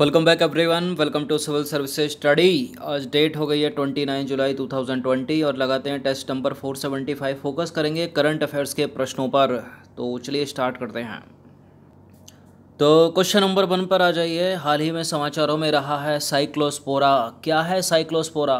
welcome back everyone welcome to civil services study आज date हो गई है 29 जुलाई 2020 और लगाते हैं टेस्ट नंबर 475 फोकस करेंगे करंट अफेयर्स के प्रश्नों पर तो चलिए स्टार्ट करते हैं तो क्वेश्चन नंबर वन पर आ जाइए हाल ही में समाचारों में रहा है साइक्लोस्पोरा क्या है साइक्लोस्पोरा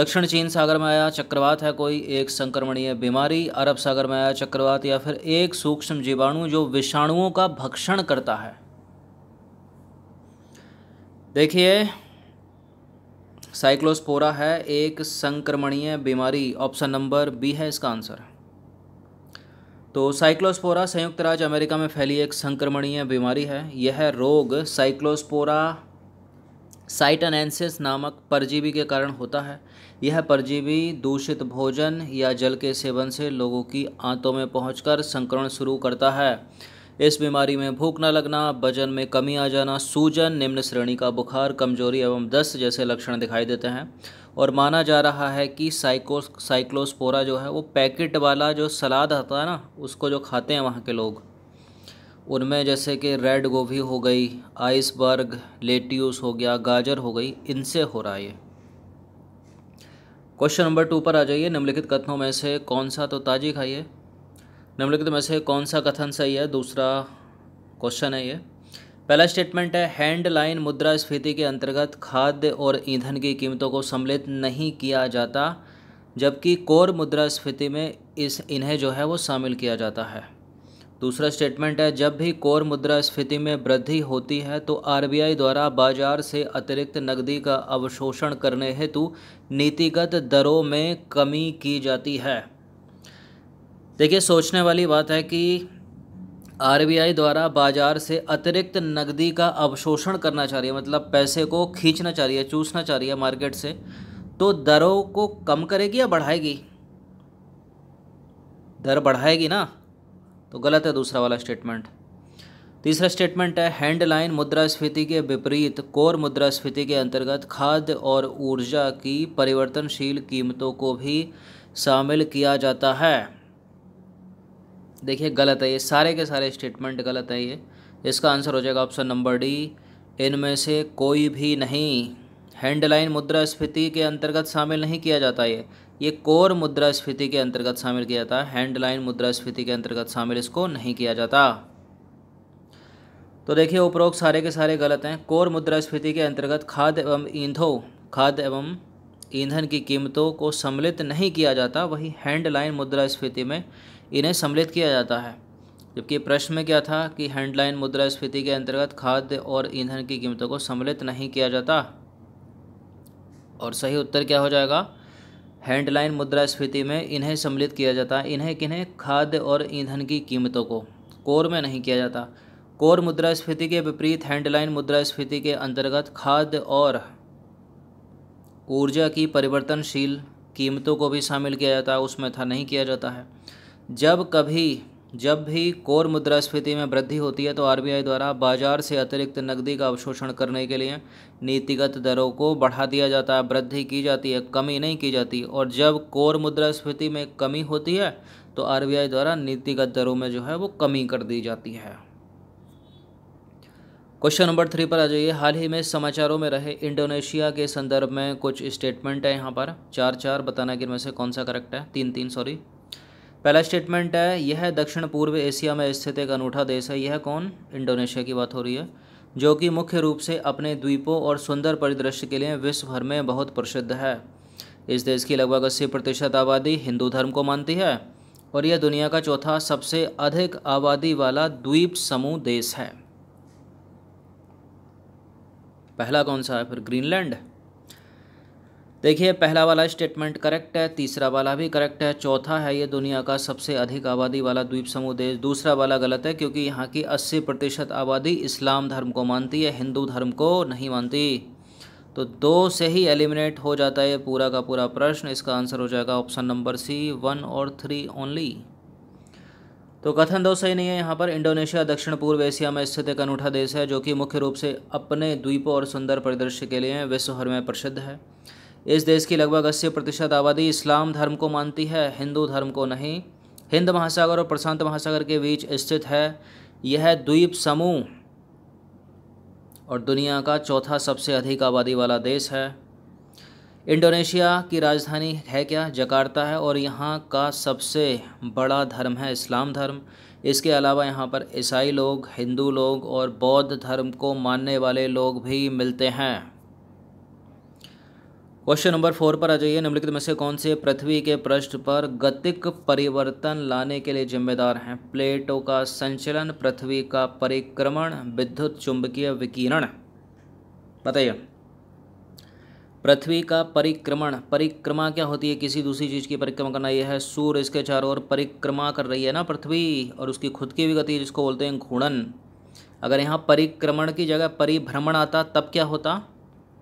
दक्षिण चीन सागर में आया चक्रवात है कोई एक संक्रमणीय बीमारी अरब सागर में आया चक्रवात या फिर एक सूक्ष्म जीवाणु जो विषाणुओं का भक्षण करता है देखिए साइक्लोस्पोरा है एक संक्रमणीय बीमारी ऑप्शन नंबर बी है इसका आंसर तो साइक्लोस्पोरा संयुक्त राज्य अमेरिका में फैली एक संक्रमणीय बीमारी है यह रोग साइक्लोस्पोरा साइटनेंसिस नामक परजीवी के कारण होता है यह परजीवी दूषित भोजन या जल के सेवन से लोगों की आंतों में पहुंचकर संक्रमण शुरू करता है इस बीमारी में भूख न लगना वजन में कमी आ जाना सूजन निम्न श्रेणी का बुखार कमजोरी एवं दस्त जैसे लक्षण दिखाई देते हैं और माना जा रहा है कि साइको साइक्लोस्पोरा जो है वो पैकेट वाला जो सलाद आता है ना उसको जो खाते हैं वहाँ के लोग उनमें जैसे कि रेड गोभी हो गई आइसबर्ग लेट्यूस हो गया गाजर हो गई इनसे हो रहा है ये क्वेश्चन नंबर टू पर आ जाइए निम्नलिखित कथनों में से कौन सा तो ताजी खाइए निम्नलिखित में से कौन सा कथन सही है दूसरा क्वेश्चन है ये पहला स्टेटमेंट है हैंड लाइन मुद्रा स्फीति के अंतर्गत खाद्य और ईंधन की कीमतों को सम्मिलित नहीं किया जाता जबकि कोर मुद्रा स्फीति में इस इन्हें जो है वो शामिल किया जाता है दूसरा स्टेटमेंट है जब भी कोर मुद्रा स्फीति में वृद्धि होती है तो आरबीआई द्वारा बाजार से अतिरिक्त नकदी का अवशोषण करने हेतु नीतिगत दरों में कमी की जाती है देखिए सोचने वाली बात है कि आरबीआई द्वारा बाजार से अतिरिक्त नकदी का अवशोषण करना चाह रही है मतलब पैसे को खींचना चाह रही है चूसना चाह रही है मार्केट से तो दरों को कम करेगी या बढ़ाएगी दर बढ़ाएगी ना तो गलत है दूसरा वाला स्टेटमेंट तीसरा स्टेटमेंट है हैंडलाइन मुद्रास्फीति के विपरीत कोर मुद्रास्फीति के अंतर्गत खाद्य और ऊर्जा की परिवर्तनशील कीमतों को भी शामिल किया जाता है देखिए गलत है ये सारे के सारे स्टेटमेंट गलत है ये इसका आंसर हो जाएगा ऑप्शन नंबर डी इनमें से कोई भी नहीं हैंडलाइन मुद्रा स्फीति के अंतर्गत शामिल नहीं किया जाता ये ये कोर मुद्रास्फीति के अंतर्गत शामिल किया जाता है हैंडलाइन मुद्रास्फीति के अंतर्गत शामिल इसको नहीं किया जाता तो देखिए उपरोक्त सारे के सारे गलत हैं कोर मुद्रा स्फीति के अंतर्गत खाद एवं ईंधों खाद एवं ईंधन की कीमतों को सम्मिलित नहीं किया जाता वही हैंडलाइन मुद्रास्फीति में इन्हें सम्मिलित किया जाता है जबकि प्रश्न में क्या था कि हैंडलाइन मुद्रास्फीति के अंतर्गत खाद्य और ईंधन की कीमतों को सम्मिलित नहीं किया जाता और सही उत्तर क्या हो जाएगा हैंडलाइन मुद्रास्फीति में इन्हें सम्मिलित किया जाता है इन्हें किन्हें खाद्य और ईंधन की कीमतों को कोर में नहीं किया जाता कोर मुद्रास्फीति के विपरीत हैंडलाइन मुद्रास्फीति के अंतर्गत खाद्य और ऊर्जा की परिवर्तनशील कीमतों को भी शामिल किया जाता है उसमें था नहीं किया जाता है जब कभी जब भी कोर मुद्रास्फीति में वृद्धि होती है तो आरबीआई द्वारा बाजार से अतिरिक्त नकदी का अवशोषण करने के लिए नीतिगत दरों को बढ़ा दिया जाता है वृद्धि की जाती है कमी नहीं की जाती और जब कोर मुद्रास्फीति में कमी होती है तो आरबीआई द्वारा नीतिगत दरों में जो है वो कमी कर दी जाती है क्वेश्चन नंबर थ्री पर आ जाइए हाल ही में समाचारों में रहे इंडोनेशिया के संदर्भ में कुछ स्टेटमेंट है यहाँ पर चार चार बताना कि इनमें से कौन सा करेक्ट है तीन तीन सॉरी पहला स्टेटमेंट है यह दक्षिण पूर्व एशिया में स्थित एक अनूठा देश है यह कौन इंडोनेशिया की बात हो रही है जो कि मुख्य रूप से अपने द्वीपों और सुंदर परिदृश्य के लिए विश्व भर में बहुत प्रसिद्ध है इस देश की लगभग अस्सी प्रतिशत आबादी हिंदू धर्म को मानती है और यह दुनिया का चौथा सबसे अधिक आबादी वाला द्वीप समूह देश है पहला कौन सा है फिर ग्रीनलैंड देखिए पहला वाला स्टेटमेंट करेक्ट है तीसरा वाला भी करेक्ट है चौथा है ये दुनिया का सबसे अधिक आबादी वाला द्वीप समूह देश दूसरा वाला गलत है क्योंकि यहाँ की अस्सी प्रतिशत आबादी इस्लाम धर्म को मानती है हिंदू धर्म को नहीं मानती तो दो से ही एलिमिनेट हो जाता है पूरा का पूरा प्रश्न इसका आंसर हो जाएगा ऑप्शन नंबर सी वन और थ्री ओनली तो कथन दो सही नहीं है यहाँ पर इंडोनेशिया दक्षिण पूर्व एशिया में स्थित एक अनूठा देश है जो कि मुख्य रूप से अपने द्वीपों और सुंदर परिदृश्य के लिए विश्वभर में प्रसिद्ध है इस देश की लगभग अस्सी प्रतिशत आबादी इस्लाम धर्म को मानती है हिंदू धर्म को नहीं हिंद महासागर और प्रशांत महासागर के बीच स्थित है यह द्वीप समूह और दुनिया का चौथा सबसे अधिक आबादी वाला देश है इंडोनेशिया की राजधानी है क्या जकार्ता है और यहाँ का सबसे बड़ा धर्म है इस्लाम धर्म इसके अलावा यहाँ पर ईसाई लोग हिंदू लोग और बौद्ध धर्म को मानने वाले लोग भी मिलते हैं क्वेश्चन नंबर फोर पर आ जाइए निम्नलिखित में से कौन से पृथ्वी के पृष्ठ पर गतिक परिवर्तन लाने के लिए जिम्मेदार हैं प्लेटों का संचलन पृथ्वी का परिक्रमण विद्युत चुंबकीय विकिरण बताइए पृथ्वी का परिक्रमण परिक्रमा क्या होती है किसी दूसरी चीज़ की परिक्रमा करना यह है सूर्य इसके चारों ओर परिक्रमा कर रही है ना पृथ्वी और उसकी खुद की भी गति जिसको बोलते हैं घूणन अगर यहाँ परिक्रमण की जगह परिभ्रमण आता तब क्या होता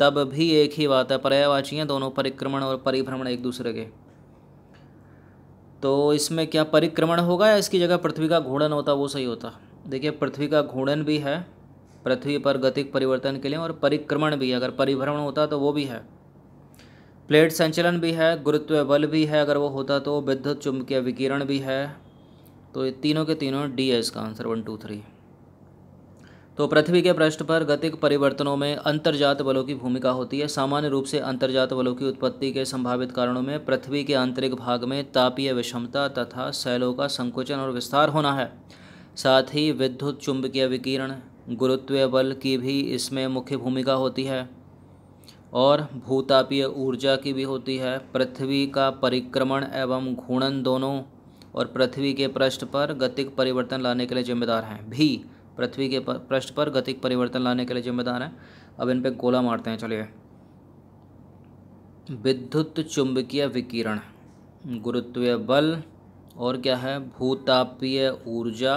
तब भी एक ही बात है पर्यायवाची हैं दोनों परिक्रमण और परिभ्रमण एक दूसरे के तो इसमें क्या परिक्रमण होगा या इसकी जगह पृथ्वी का घूर्णन होता वो सही होता देखिए पृथ्वी का घूर्णन भी है पृथ्वी पर गतिक परिवर्तन के लिए और परिक्रमण भी अगर परिभ्रमण होता तो वो भी है प्लेट संचलन भी है गुरुत्व बल भी है अगर वो होता तो विद्युत चुंबकीय विकिरण भी है तो ये तीनों के तीनों डी है इसका आंसर वन टू थ्री तो पृथ्वी के पृष्ठ पर गतिक परिवर्तनों में अंतर्जात बलों की भूमिका होती है सामान्य रूप से अंतर्जात बलों की उत्पत्ति के संभावित कारणों में पृथ्वी के आंतरिक भाग में तापीय विषमता तथा सैलों का संकुचन और विस्तार होना है साथ ही विद्युत चुंबकीय विकिरण गुरुत्वीय बल की भी इसमें मुख्य भूमिका होती है और भूतापीय ऊर्जा की भी होती है पृथ्वी का परिक्रमण एवं घूर्णन दोनों और पृथ्वी के पृष्ठ पर गतिक परिवर्तन लाने के लिए जिम्मेदार हैं भी पृथ्वी के पृष्ठ पर गतिक परिवर्तन लाने के लिए जिम्मेदार हैं अब इन पर गोला मारते हैं चलिए विद्युत चुंबकीय विकिरण गुरुत्वीय बल और क्या है भूतापीय ऊर्जा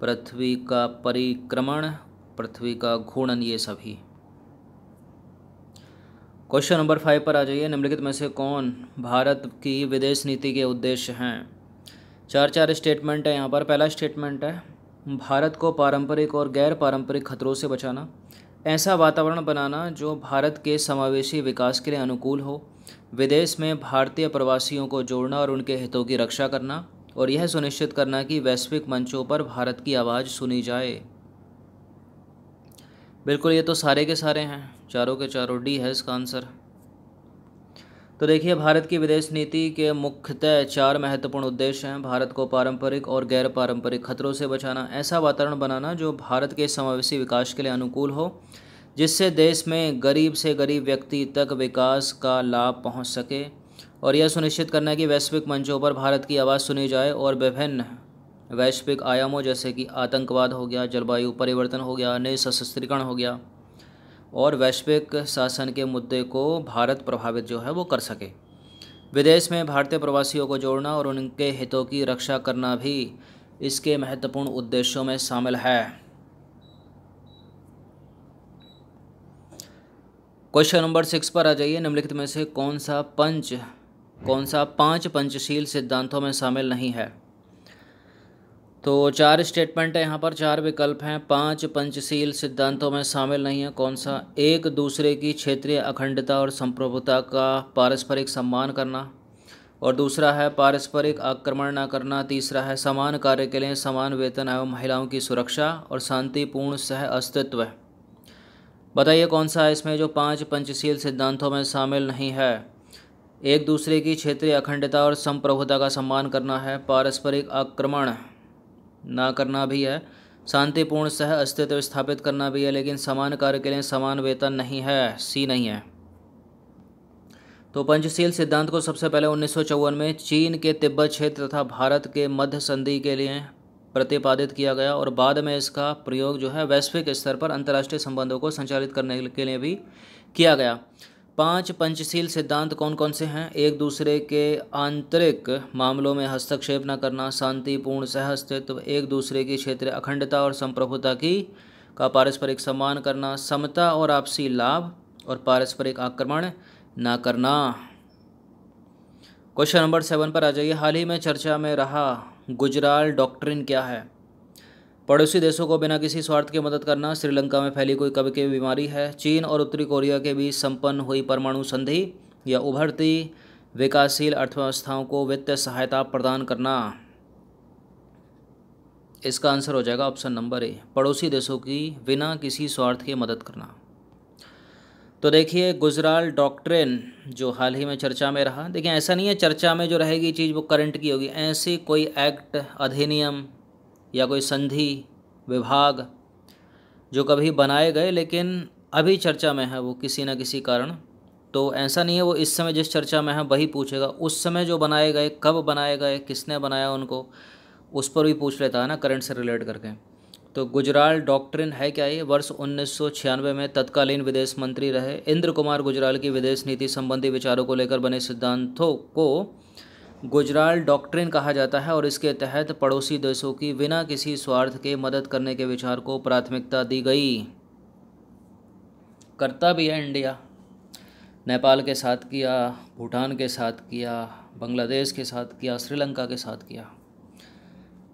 पृथ्वी का परिक्रमण पृथ्वी का घूर्णन ये सभी क्वेश्चन नंबर फाइव पर आ जाइए निम्नलिखित में से कौन भारत की विदेश नीति के उद्देश्य हैं चार चार स्टेटमेंट है यहाँ पर पहला स्टेटमेंट है भारत को पारंपरिक और गैर पारंपरिक खतरों से बचाना ऐसा वातावरण बनाना जो भारत के समावेशी विकास के लिए अनुकूल हो विदेश में भारतीय प्रवासियों को जोड़ना और उनके हितों की रक्षा करना और यह सुनिश्चित करना कि वैश्विक मंचों पर भारत की आवाज़ सुनी जाए बिल्कुल ये तो सारे के सारे हैं चारों के चारों डी है इसका आंसर तो देखिए भारत की विदेश नीति के मुख्यतः चार महत्वपूर्ण उद्देश्य हैं भारत को पारंपरिक और गैर पारंपरिक खतरों से बचाना ऐसा वातावरण बनाना जो भारत के समावेशी विकास के लिए अनुकूल हो जिससे देश में गरीब से गरीब व्यक्ति तक विकास का लाभ पहुंच सके और यह सुनिश्चित करना कि वैश्विक मंचों पर भारत की आवाज़ सुनी जाए और विभिन्न वैश्विक आयामों जैसे कि आतंकवाद हो गया जलवायु परिवर्तन हो गया नए सशस्त्रीकरण हो गया और वैश्विक शासन के मुद्दे को भारत प्रभावित जो है वो कर सके विदेश में भारतीय प्रवासियों को जोड़ना और उनके हितों की रक्षा करना भी इसके महत्वपूर्ण उद्देश्यों में शामिल है क्वेश्चन नंबर सिक्स पर आ जाइए निम्नलिखित में से कौन सा पंच कौन सा पांच पंचशील सिद्धांतों में शामिल नहीं है तो चार स्टेटमेंट है यहाँ पर चार विकल्प हैं पांच पंचशील सिद्धांतों में शामिल नहीं है कौन सा एक दूसरे की क्षेत्रीय अखंडता और संप्रभुता का पारस्परिक सम्मान करना और दूसरा है पारस्परिक आक्रमण न करना तीसरा है समान कार्य के लिए समान वेतन एवं महिलाओं की सुरक्षा और शांतिपूर्ण सह अस्तित्व बताइए कौन सा है इसमें जो पांच पंचशील सिद्धांतों में शामिल नहीं है एक दूसरे की क्षेत्रीय अखंडता और संप्रभुता का सम्मान करना है पारस्परिक आक्रमण ना करना भी है शांतिपूर्ण सह अस्तित्व स्थापित करना भी है लेकिन समान कार्य के लिए समान वेतन नहीं है सी नहीं है तो पंचशील सिद्धांत को सबसे पहले उन्नीस में चीन के तिब्बत क्षेत्र तथा भारत के मध्य संधि के लिए प्रतिपादित किया गया और बाद में इसका प्रयोग जो है वैश्विक स्तर पर अंतर्राष्ट्रीय संबंधों को संचालित करने के लिए भी किया गया पांच पंचशील सिद्धांत कौन कौन से हैं एक दूसरे के आंतरिक मामलों में हस्तक्षेप न करना शांतिपूर्ण सहस्तित्व एक दूसरे की क्षेत्र अखंडता और संप्रभुता की का पारस्परिक सम्मान करना समता और आपसी लाभ और पारस्परिक आक्रमण न करना क्वेश्चन नंबर सेवन पर आ जाइए हाल ही में चर्चा में रहा गुजराल डॉक्ट्रिन क्या है पड़ोसी देशों को बिना किसी स्वार्थ के मदद करना श्रीलंका में फैली कोई कब की बीमारी है चीन और उत्तरी कोरिया के बीच संपन्न हुई परमाणु संधि या उभरती विकासशील अर्थव्यवस्थाओं को वित्तीय सहायता प्रदान करना इसका आंसर हो जाएगा ऑप्शन नंबर ए पड़ोसी देशों की बिना किसी स्वार्थ के मदद करना तो देखिए गुजराल डॉक्ट्रेन जो हाल ही में चर्चा में रहा देखिए ऐसा नहीं है चर्चा में जो रहेगी चीज़ वो करंट की होगी ऐसी कोई एक्ट अधिनियम या कोई संधि विभाग जो कभी बनाए गए लेकिन अभी चर्चा में है वो किसी न किसी कारण तो ऐसा नहीं है वो इस समय जिस चर्चा में है वही पूछेगा उस समय जो बनाए गए कब बनाए गए किसने बनाया उनको उस पर भी पूछ लेता है ना करंट से रिलेट करके तो गुजराल डॉक्ट्रिन है क्या ये वर्ष उन्नीस में तत्कालीन विदेश मंत्री रहे इंद्र कुमार गुजराल की विदेश नीति संबंधी विचारों को लेकर बने सिद्धांतों को गुजराल डॉक्ट्रिन कहा जाता है और इसके तहत पड़ोसी देशों की बिना किसी स्वार्थ के मदद करने के विचार को प्राथमिकता दी गई करता भी है इंडिया नेपाल के साथ किया भूटान के साथ किया बांग्लादेश के साथ किया श्रीलंका के साथ किया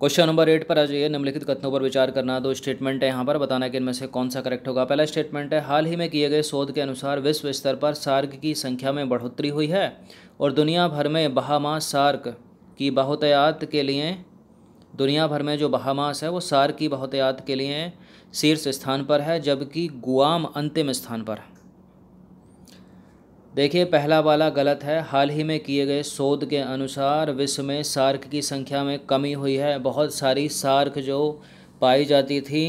क्वेश्चन नंबर एट पर आ जाइए निम्नलिखित कथनों पर विचार करना दो स्टेटमेंट है यहाँ पर बताना है कि इनमें से कौन सा करेक्ट होगा पहला स्टेटमेंट है हाल ही में किए गए शोध के अनुसार विश्व स्तर पर सार्क की संख्या में बढ़ोतरी हुई है और दुनिया भर में बहामा सार्क की बहुतयात के लिए दुनिया भर में जो बहामास है वो सार्क की बहुतयात के लिए शीर्ष स्थान पर है जबकि गुआम अंतिम स्थान पर है देखिए पहला वाला गलत है हाल ही में किए गए शोध के अनुसार विश्व में सार्क की संख्या में कमी हुई है बहुत सारी सार्क जो पाई जाती थी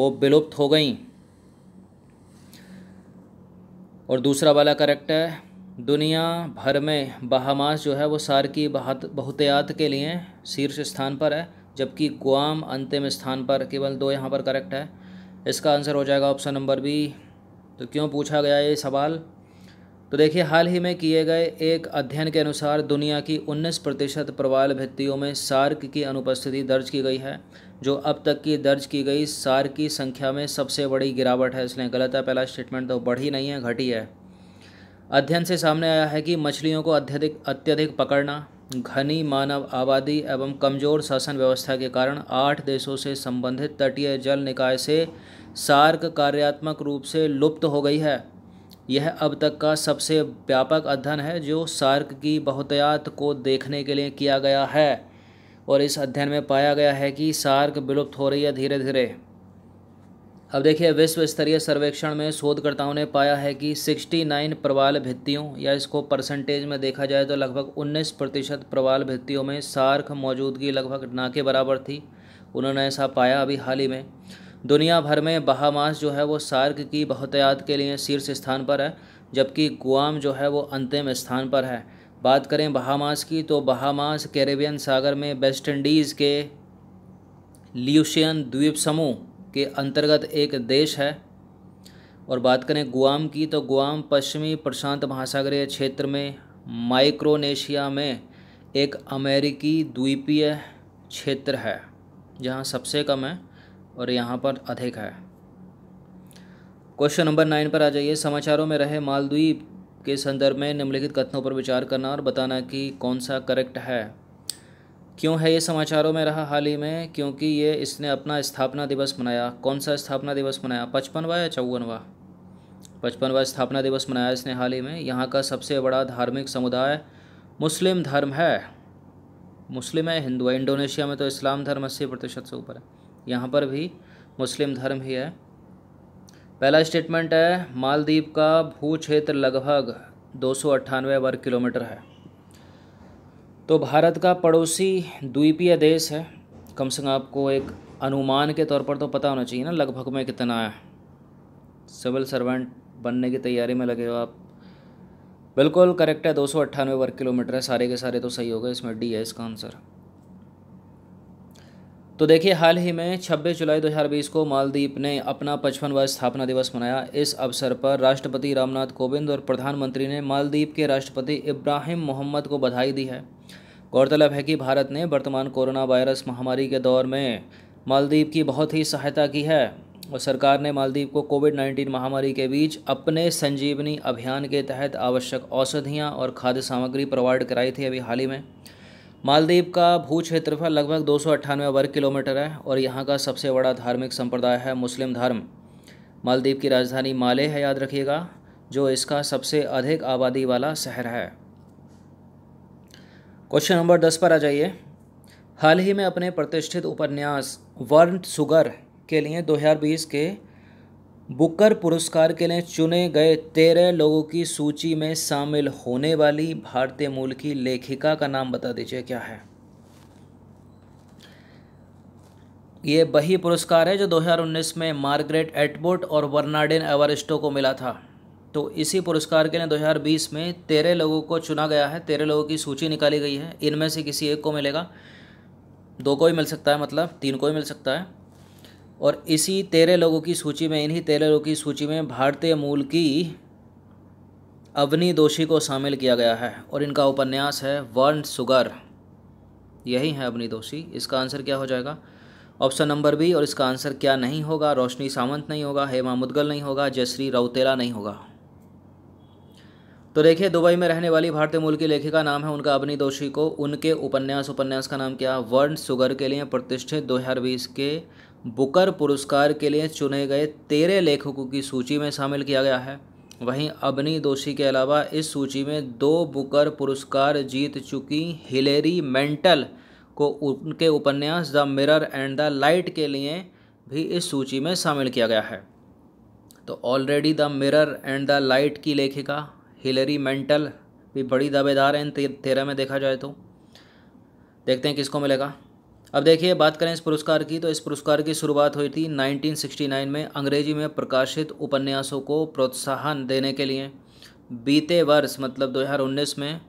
वो विलुप्त हो गई और दूसरा वाला करेक्ट है दुनिया भर में बहामास जो है वो सार की बहुतयात के लिए शीर्ष स्थान पर है जबकि गुआम अंतिम स्थान पर केवल दो यहाँ पर करेक्ट है इसका आंसर हो जाएगा ऑप्शन नंबर बी तो क्यों पूछा गया ये सवाल तो देखिए हाल ही में किए गए एक अध्ययन के अनुसार दुनिया की 19 प्रतिशत प्रवाल भित्तियों में सार्क की अनुपस्थिति दर्ज की गई है जो अब तक की दर्ज की गई सार्क की संख्या में सबसे बड़ी गिरावट है इसलिए गलत है पहला स्टेटमेंट तो बढ़ी नहीं है घटी है अध्ययन से सामने आया है कि मछलियों को अत्यधिक अत्यधिक पकड़ना घनी मानव आबादी एवं कमज़ोर शासन व्यवस्था के कारण आठ देशों से संबंधित तटीय जल निकाय से सार्क कार्यात्मक रूप से लुप्त हो गई है यह अब तक का सबसे व्यापक अध्ययन है जो सार्क की बहुतयात को देखने के लिए किया गया है और इस अध्ययन में पाया गया है कि सार्क विलुप्त हो रही है धीरे धीरे अब देखिए विश्व स्तरीय सर्वेक्षण में शोधकर्ताओं ने पाया है कि 69 प्रवाल भित्तियों या इसको परसेंटेज में देखा जाए तो लगभग 19 प्रतिशत प्रवाल भित्तियों में सार्क मौजूदगी लगभग ना के बराबर थी उन्होंने ऐसा पाया अभी हाल ही में दुनिया भर में बहामास जो है वो सार्क की बहुतयात के लिए शीर्ष स्थान पर है जबकि गुआम जो है वो अंतिम स्थान पर है बात करें बहामास की तो बहामास कैरेबियन सागर में वेस्ट इंडीज़ के ल्यूशियन द्वीप समूह के अंतर्गत एक देश है और बात करें गुआम की तो गुआम पश्चिमी प्रशांत महासागरीय क्षेत्र में माइक्रोनेशिया में एक अमेरिकी द्वीपीय क्षेत्र है जहाँ सबसे कम है और यहाँ पर अधिक है क्वेश्चन नंबर नाइन पर आ जाइए समाचारों में रहे मालद्वीप के संदर्भ में निम्नलिखित कथनों पर विचार करना और बताना कि कौन सा करेक्ट है क्यों है ये समाचारों में रहा हाल ही में क्योंकि ये इसने अपना स्थापना दिवस मनाया कौन सा स्थापना दिवस मनाया पचपनवा या चौवनवा पचपनवा स्थापना दिवस मनाया इसने हाल ही में यहाँ का सबसे बड़ा धार्मिक समुदाय मुस्लिम धर्म है मुस्लिम है हिंदू है इंडोनेशिया में तो इस्लाम धर्म अस्सी प्रतिशत से ऊपर है यहाँ पर भी मुस्लिम धर्म ही है पहला स्टेटमेंट है मालदीप का भू क्षेत्र लगभग दो वर्ग किलोमीटर है तो भारत का पड़ोसी द्वीपीय देश है कम से कम आपको एक अनुमान के तौर पर तो पता होना चाहिए ना लगभग में कितना है सिविल सर्वेंट बनने की तैयारी में लगे हो आप बिल्कुल करेक्ट है दो वर्ग किलोमीटर है सारे के सारे तो सही हो गए इसमें डी है इसका आंसर तो देखिए हाल ही में 26 जुलाई 2020 को मालदीप ने अपना पचपनवा स्थापना दिवस मनाया इस अवसर पर राष्ट्रपति रामनाथ कोविंद और प्रधानमंत्री ने मालदीप के राष्ट्रपति इब्राहिम मोहम्मद को बधाई दी है गौरतलब है कि भारत ने वर्तमान कोरोना वायरस महामारी के दौर में मालदीप की बहुत ही सहायता की है और सरकार ने मालदीप को कोविड नाइन्टीन महामारी के बीच अपने संजीवनी अभियान के तहत आवश्यक औषधियाँ और खाद्य सामग्री प्रोवाइड कराई थी अभी हाल ही में मालदीव का भू क्षेत्रफल लगभग दो वर्ग किलोमीटर है और यहाँ का सबसे बड़ा धार्मिक संप्रदाय है मुस्लिम धर्म मालदीव की राजधानी माले है याद रखिएगा जो इसका सबसे अधिक आबादी वाला शहर है क्वेश्चन नंबर दस पर आ जाइए हाल ही में अपने प्रतिष्ठित उपन्यास वर्न सुगर के लिए 2020 के बुकर पुरस्कार के लिए चुने गए तेरह लोगों की सूची में शामिल होने वाली भारतीय मूल की लेखिका का नाम बता दीजिए क्या है ये वही पुरस्कार है जो 2019 में मार्गरेट एटबोट और वर्नाडिन एवरिस्टो को मिला था तो इसी पुरस्कार के लिए 2020 में तेरह लोगों को चुना गया है तेरह लोगों की सूची निकाली गई है इनमें से किसी एक को मिलेगा दो को ही मिल सकता है मतलब तीन को ही मिल सकता है और इसी तेरह लोगों की सूची में इन्हीं तेरह लोगों की सूची में भारतीय मूल की अवनी दोषी को शामिल किया गया है और इनका उपन्यास है वर्न सुगर यही है अवनी दोषी इसका आंसर क्या हो जाएगा ऑप्शन नंबर बी और इसका आंसर क्या नहीं होगा रोशनी सावंत नहीं होगा हेमा मुदगल नहीं होगा जयश्री राउतेला नहीं होगा तो देखिए दुबई में रहने वाली भारतीय मूल की लेखिका नाम है उनका अवनी दोषी को उनके उपन्यास उपन्यास का नाम क्या वर्ण सुगर के लिए प्रतिष्ठित दो के बुकर पुरस्कार के लिए चुने गए तेरह लेखकों की सूची में शामिल किया गया है वहीं अबनी दोषी के अलावा इस सूची में दो बुकर पुरस्कार जीत चुकी हिलेरी मेंटल को उनके उपन्यास the mirror and the light के लिए भी इस सूची में शामिल किया गया है तो already the mirror and the light की लेखिका हिलेरी मेंटल भी बड़ी दावेदार हैं तेरह में देखा जाए तो देखते हैं किसको मिलेगा अब देखिए बात करें इस पुरस्कार की तो इस पुरस्कार की शुरुआत हुई थी 1969 में अंग्रेजी में प्रकाशित उपन्यासों को प्रोत्साहन देने के लिए बीते वर्ष मतलब 2019 में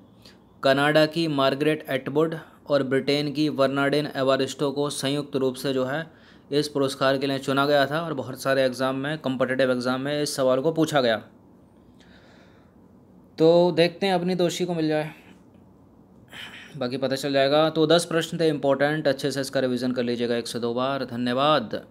कनाडा की मार्गरेट एटवुड और ब्रिटेन की वर्नाडेन एवारिस्टो को संयुक्त रूप से जो है इस पुरस्कार के लिए चुना गया था और बहुत सारे एग्ज़ाम में कम्पटेटिव एग्ज़ाम में इस सवाल को पूछा गया तो देखते हैं अपनी दोषी को मिल जाए बाकी पता चल जाएगा तो दस प्रश्न थे इंपॉर्टेंट अच्छे से इसका रिविज़न कर लीजिएगा एक से दो बार धन्यवाद